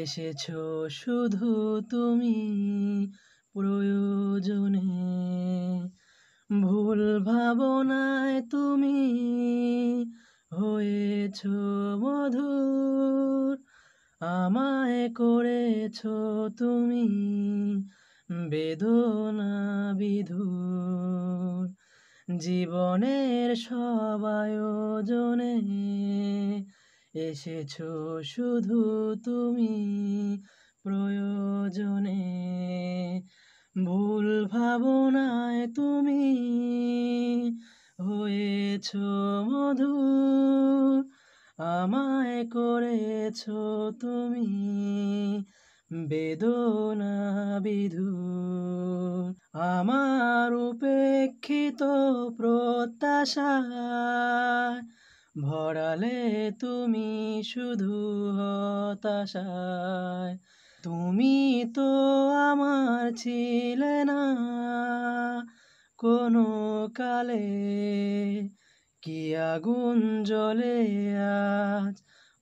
এসেছো শুধু তুমি প্রয়োজনে ভুল ভাবনায় তুমি হয়েছ মধুর আমায় করেছ তুমি বেদনা বিধুর জীবনের সবায়োজনে এসেছো শুধু তুমি প্রয়োজনে ভুল ভাবনায় তুমি হয়েছ মধু আমায় করেছ তুমি বেদনা বিধু আমার উপেক্ষিত প্রত্যাশা ভরালে তুমি শুধু হতাশায় তুমি তো আমার ছিলে না কোনো কালে কি আগুন জ্বলে আজ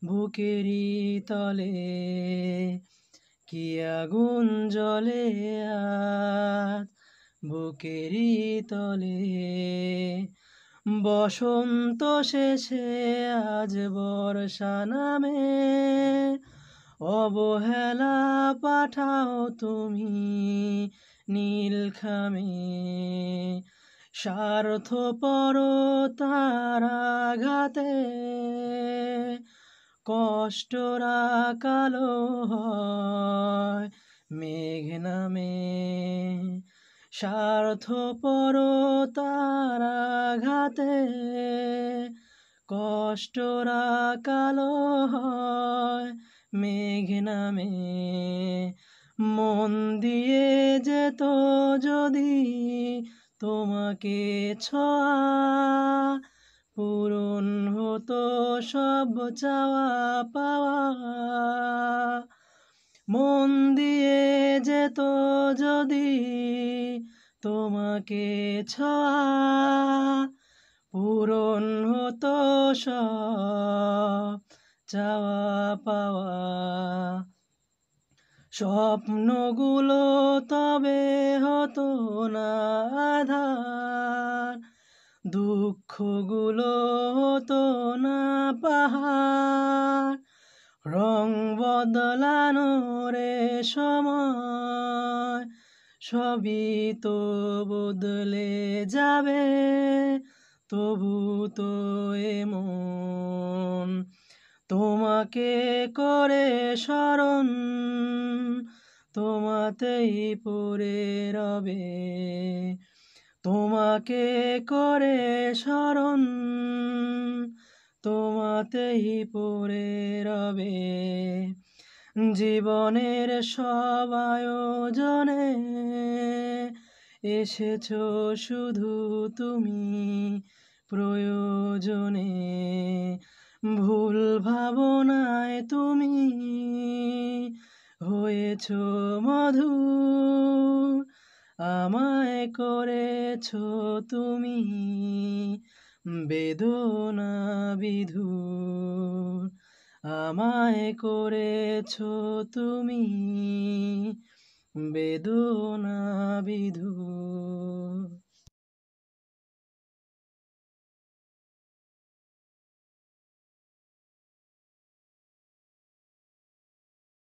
বুকেরি তলে কি আগুন জ্বলে আজ বুকেরি তলে বসন্ত শেষে আজ বর্ষা নামে অবহেলা পাঠাও তুমি নীলখামে স্বার্থ স্বার্থপরতার আঘাতে কষ্টরা কালো হয় মেঘ নামে তার রাতে কষ্টরা কালো হয় মেঘ নামে মন দিয়ে যেত যদি তোমাকে ছোঁয়া পূরণ হতো সব চাওয়া পাওয়া মন দিয়ে যেত যদি তোমাকে ছোঁয়া পূরণ হতো সব চাওয়া পাওয়া স্বপ্নগুলো তবে হতো না আধার দুঃখগুলো হতো না পাহাড় রং বদলানো রে সময় সবই তো বদলে যাবে তবু তো এমন তোমাকে করে স্মরণ তোমাতেই পরে রবে তোমাকে করে স্মরণ তোমাতেই পরে রবে জীবনের সব আয়োজনে এসেছ শুধু তুমি প্রয়োজনে ভুল ভাবনায় তুমি হয়েছ মধু আমায় করেছ তুমি বেদনা বিধু আমায় করেছ তুমি বেদনা বিধু